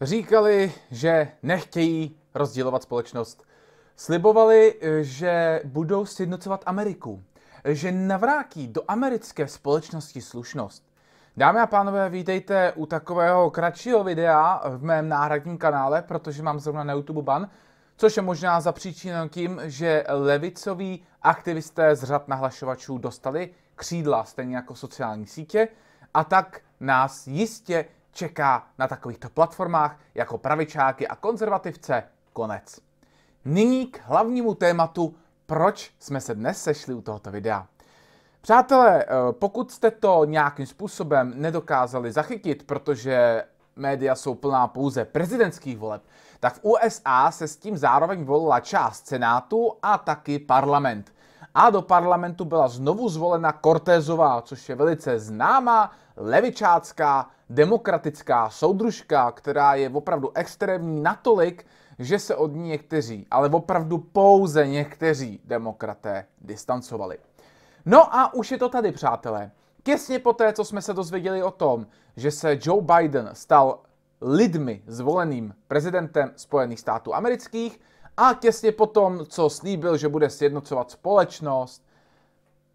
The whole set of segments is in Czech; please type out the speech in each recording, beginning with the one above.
Říkali, že nechtějí rozdělovat společnost. Slibovali, že budou sjednocovat Ameriku, že navrátí do americké společnosti slušnost. Dámy a pánové, vítejte u takového kratšího videa v mém náhradním kanále, protože mám zrovna na YouTube ban, což je možná zapříčiněno tím, že levicoví aktivisté z řad nahlašovačů dostali křídla, stejně jako sociální sítě, a tak nás jistě čeká na takovýchto platformách jako pravičáky a konzervativce konec. Nyní k hlavnímu tématu, proč jsme se dnes sešli u tohoto videa. Přátelé, eh, pokud jste to nějakým způsobem nedokázali zachytit, protože média jsou plná pouze prezidentských voleb, tak v USA se s tím zároveň volila část Senátu a taky parlament. A do parlamentu byla znovu zvolena Cortézová, což je velice známá levičácká, demokratická soudružka, která je opravdu extrémní natolik, že se od ní někteří, ale opravdu pouze někteří demokraté distancovali. No a už je to tady, přátelé. Těsně poté, co jsme se dozvěděli o tom, že se Joe Biden stal lidmi zvoleným prezidentem Spojených států amerických a těsně potom, co slíbil, že bude sjednocovat společnost,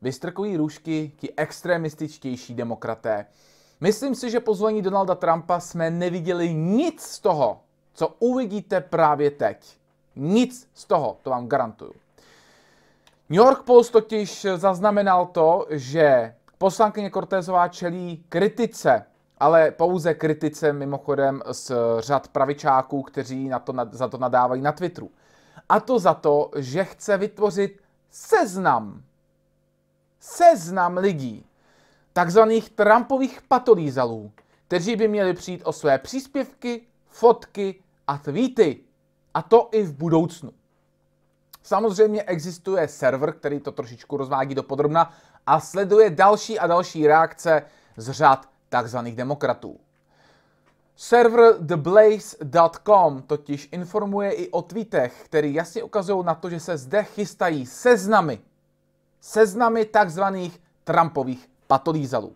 vystrkují růžky ti extremističtější demokraté. Myslím si, že po zvolení Donalda Trumpa jsme neviděli nic z toho, co uvidíte právě teď. Nic z toho, to vám garantuju. New York Post totiž zaznamenal to, že poslankyně Cortezová čelí kritice, ale pouze kritice mimochodem z řad pravičáků, kteří na to, za to nadávají na Twitteru. A to za to, že chce vytvořit seznam seznam lidí, takzvaných Trumpových patolízalů, kteří by měli přijít o své příspěvky, fotky a tweety. A to i v budoucnu. Samozřejmě existuje server, který to trošičku rozvádí do podrobna a sleduje další a další reakce z řad takzvaných demokratů. Server theblaze.com totiž informuje i o tweetech, který jasně ukazují na to, že se zde chystají seznamy seznamy takzvaných Trumpových patolízalů.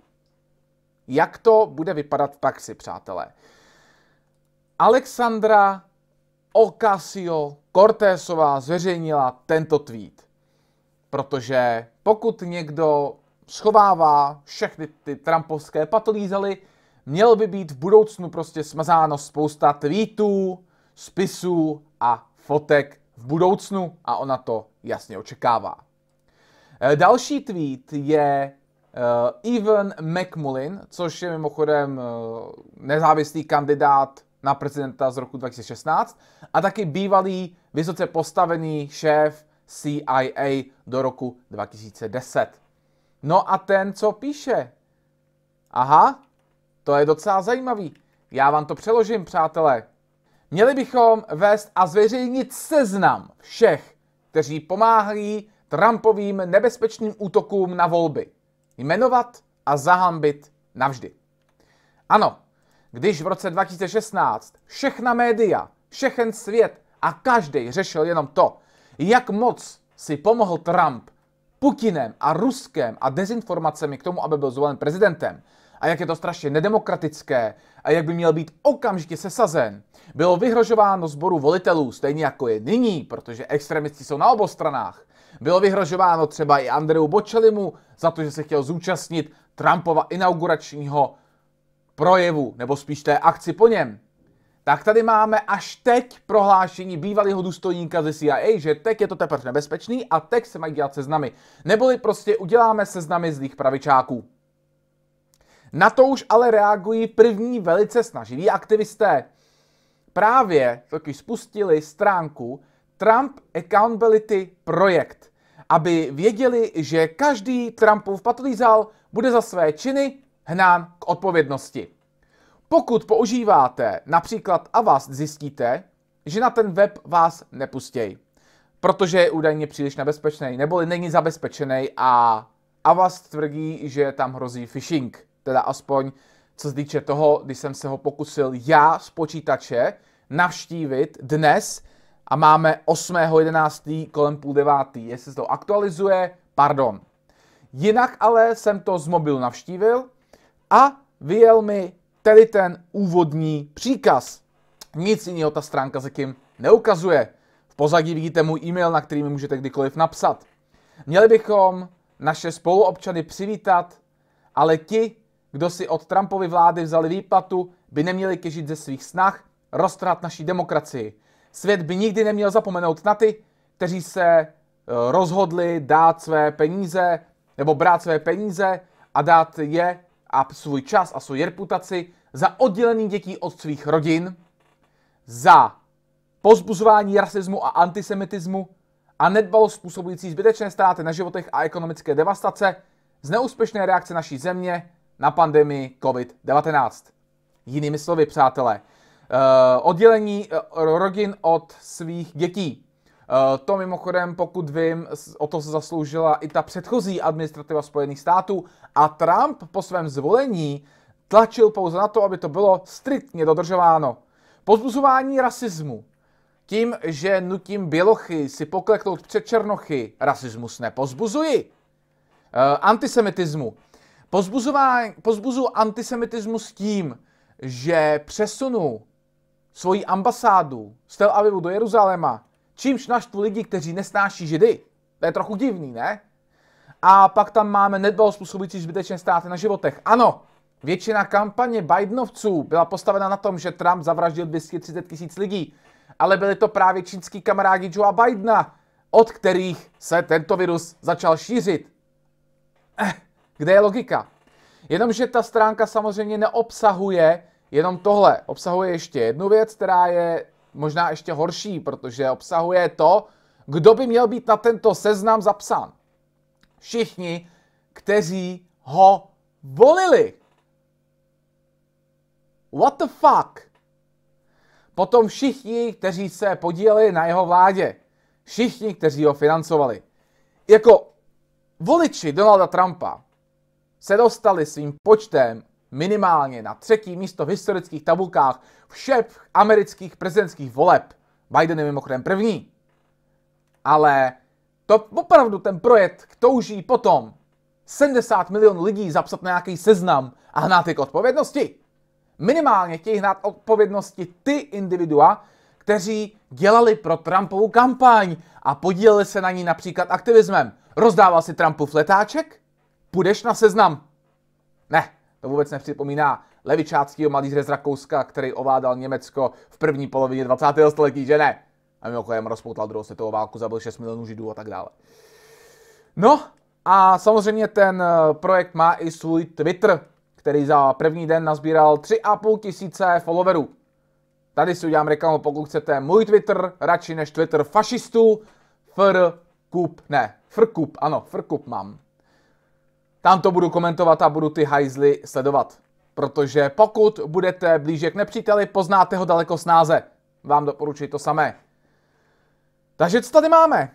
Jak to bude vypadat v praxi, přátelé? Alexandra Ocasio Cortésová zveřejnila tento tweet, protože pokud někdo schovává všechny ty Trumpovské patolízaly, měl by být v budoucnu prostě smazáno spousta tweetů, spisů a fotek v budoucnu a ona to jasně očekává. Eh, další tweet je uh, eh, Evan McMullin, což je mimochodem uh, nezávislý kandidát na prezidenta z roku 2016 a taky bývalý vysoce postavený šéf CIA do roku 2010. No a ten, co píše? Aha, to je docela zajímavý. Já vám to přeložím, přátelé. Měli bychom vést a zveřejnit seznam všech, kteří pomáhají Trumpovým nebezpečným útokům na volby. Jmenovat a zahambit navždy. Ano, když v roce 2016 všechna média, všechen svět a každý řešil jenom to, jak moc si pomohl Trump Putinem a Ruskem a dezinformacemi k tomu, aby byl zvolen prezidentem, a jak je to strašně nedemokratické a jak by měl být okamžitě sesazen. Bylo vyhrožováno sboru volitelů, stejně jako je nyní, protože extremisti jsou na obou stranách. Bylo vyhrožováno třeba i Andreu Bočelimu za to, že se chtěl zúčastnit Trumpova inauguračního projevu, nebo spíš té akci po něm. Tak tady máme až teď prohlášení bývalého důstojníka ze CIA, že teď je to teprve nebezpečný a teď se mají dělat seznamy. Neboli prostě uděláme seznamy zlých pravičáků. Na to už ale reagují první velice snaživí aktivisté. Právě taky spustili stránku Trump Accountability Project, aby věděli, že každý Trumpův patlízal bude za své činy hnán k odpovědnosti. Pokud používáte například a vás zjistíte, že na ten web vás nepustějí, protože je údajně příliš nebezpečný, neboli není zabezpečený a Avast tvrdí, že tam hrozí phishing. Teda aspoň co se týče toho, když jsem se ho pokusil já z počítače navštívit dnes, a máme 8.11. kolem půl devátý. Jestli se to aktualizuje, pardon. Jinak ale jsem to z mobilu navštívil a vyjel mi tedy ten úvodní příkaz. Nic jiného ta stránka zatím neukazuje. V pozadí vidíte můj e-mail, na který mi můžete kdykoliv napsat. Měli bychom naše spoluobčany přivítat, ale ti, kdo si od Trumpovy vlády vzali výplatu, by neměli těžit ze svých snah roztrhat naší demokracii. Svět by nikdy neměl zapomenout na ty, kteří se eh, rozhodli dát své peníze, nebo brát své peníze a dát je a svůj čas a svou reputaci za oddělení dětí od svých rodin, za pozbuzování rasismu a antisemitismu a nedbalost způsobující zbytečné ztráty na životech a ekonomické devastace z neúspěšné reakce naší země na pandemii COVID-19. Jinými slovy, přátelé, Eh, oddělení eh, rodin od svých dětí. Eh, to mimochodem, pokud vím, o to se zasloužila i ta předchozí administrativa Spojených států a Trump po svém zvolení tlačil pouze na to, aby to bylo striktně dodržováno. Pozbuzování rasismu. Tím, že nutím bělochy si pokleknout před černochy, rasismus nepozbuzuji. Antisemitismu. Pozbuzuji pozbuzu antisemitismus tím, že přesunu svoji ambasádu z Tel Avivu do Jeruzaléma, čímž naštvu lidi, kteří nesnáší židy. To je trochu divný, ne? A pak tam máme nedbalost způsobující zbytečné státy na životech. Ano, většina kampaně Bidenovců byla postavena na tom, že Trump zavraždil 230 tisíc lidí, ale byli to právě čínský kamarádi Joea Bidena, od kterých se tento virus začal šířit. Eh, kde je logika? Jenomže ta stránka samozřejmě neobsahuje Jenom tohle obsahuje ještě jednu věc, která je možná ještě horší, protože obsahuje to, kdo by měl být na tento seznam zapsán. Všichni, kteří ho volili. What the fuck? Potom všichni, kteří se podíleli na jeho vládě. Všichni, kteří ho financovali. Jako voliči Donalda Trumpa se dostali svým počtem minimálně na třetí místo v historických tabulkách všech amerických prezidentských voleb. Biden je mimochodem první. Ale to opravdu ten projekt touží potom 70 milionů lidí zapsat na nějaký seznam a hnát je k odpovědnosti. Minimálně chtějí hnát odpovědnosti ty individua, kteří dělali pro Trumpovu kampaň a podíleli se na ní například aktivismem. Rozdával si Trumpův letáček? Půjdeš na seznam. Ne, to vůbec nepřipomíná levičáckého malíře z Rakouska, který ovládal Německo v první polovině 20. století, že ne? A mimochodem rozpoutal druhou světovou válku, zabil 6 milionů židů a tak dále. No a samozřejmě ten eh, projekt má i svůj Twitter, který za první den nazbíral 3,5 tisíce followerů. Tady si udělám reklamu, pokud chcete můj Twitter, radši než Twitter fašistů, frkup, ne, frkup, ano, frkup mám. Tam to budu komentovat a budu ty hajzly sledovat. Protože pokud budete blíže k nepříteli, poznáte ho daleko snáze. Vám doporučuji to samé. Takže co tady máme?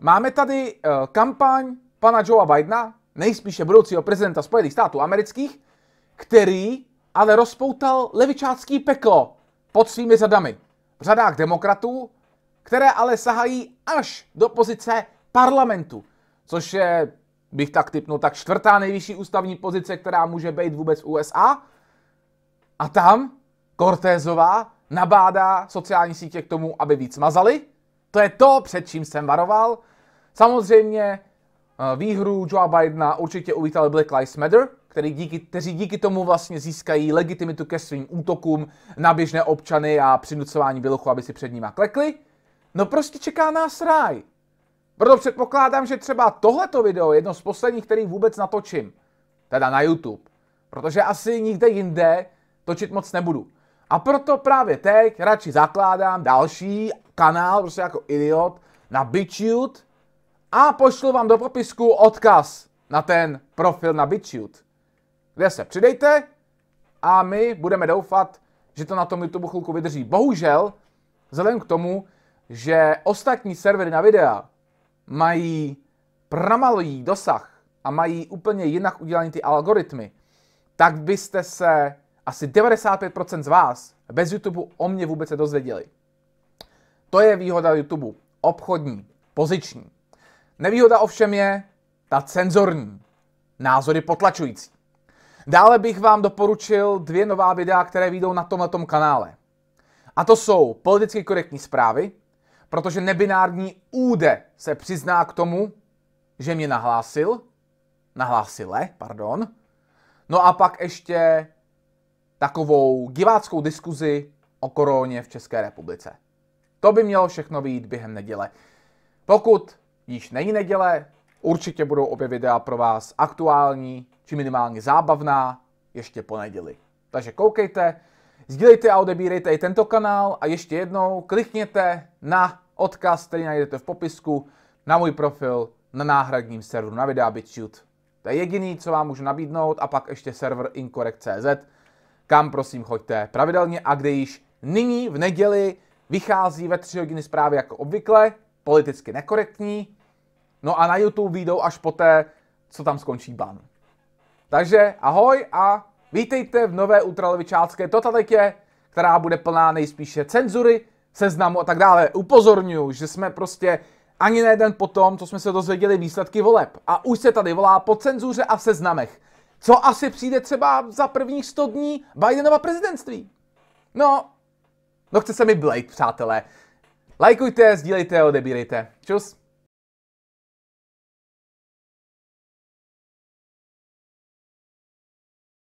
Máme tady uh, kampaň pana Joea Bidena, nejspíše budoucího prezidenta Spojených států amerických, který ale rozpoutal levičácký peklo pod svými řadami. V řadách demokratů, které ale sahají až do pozice parlamentu, což je bych tak typnul, tak čtvrtá nejvyšší ústavní pozice, která může být vůbec USA. A tam Cortézová nabádá sociální sítě k tomu, aby víc mazali. To je to, před čím jsem varoval. Samozřejmě eh, výhru Joe Bidena určitě uvítal Black Lives Matter, který díky, kteří díky tomu vlastně získají legitimitu ke svým útokům na běžné občany a přinucování bylochu, aby si před nima klekli. No prostě čeká nás ráj. Proto předpokládám, že třeba tohleto video je jedno z posledních, který vůbec natočím. Teda na YouTube. Protože asi nikde jinde točit moc nebudu. A proto právě teď radši zakládám další kanál, prostě jako idiot, na BitChute a pošlu vám do popisku odkaz na ten profil na BitChute, kde se přidejte a my budeme doufat, že to na tom YouTube chvilku vydrží. Bohužel, vzhledem k tomu, že ostatní servery na videa mají pramalý dosah a mají úplně jinak udělané ty algoritmy, tak byste se asi 95% z vás bez YouTube o mě vůbec se dozvěděli. To je výhoda YouTube. Obchodní, poziční. Nevýhoda ovšem je ta cenzorní. Názory potlačující. Dále bych vám doporučil dvě nová videa, které vyjdou na tomto kanále. A to jsou politicky korektní zprávy, protože nebinární úde se přizná k tomu, že mě nahlásil, nahlásile, pardon, no a pak ještě takovou diváckou diskuzi o koroně v České republice. To by mělo všechno být během neděle. Pokud již není neděle, určitě budou obě videa pro vás aktuální či minimálně zábavná ještě po neděli. Takže koukejte, sdílejte a odebírejte i tento kanál a ještě jednou klikněte na Odkaz, který najdete v popisku, na můj profil, na náhradním serveru na videa BitChute. To je jediný, co vám můžu nabídnout a pak ještě server incorrect.cz, kam prosím choďte pravidelně a kde již nyní v neděli vychází ve 3 hodiny zprávy jako obvykle, politicky nekorektní, no a na YouTube výjdou až poté, co tam skončí ban. Takže ahoj a vítejte v nové ultralevičácké totalitě, která bude plná nejspíše cenzury, seznamu a tak dále. Upozorňuji, že jsme prostě ani ne den potom, co jsme se dozvěděli výsledky voleb. A už se tady volá po cenzuře a v seznamech. Co asi přijde třeba za prvních 100 dní Bidenova prezidentství? No, no chce se mi blejt, přátelé. Lajkujte, sdílejte, odebírejte. Čus.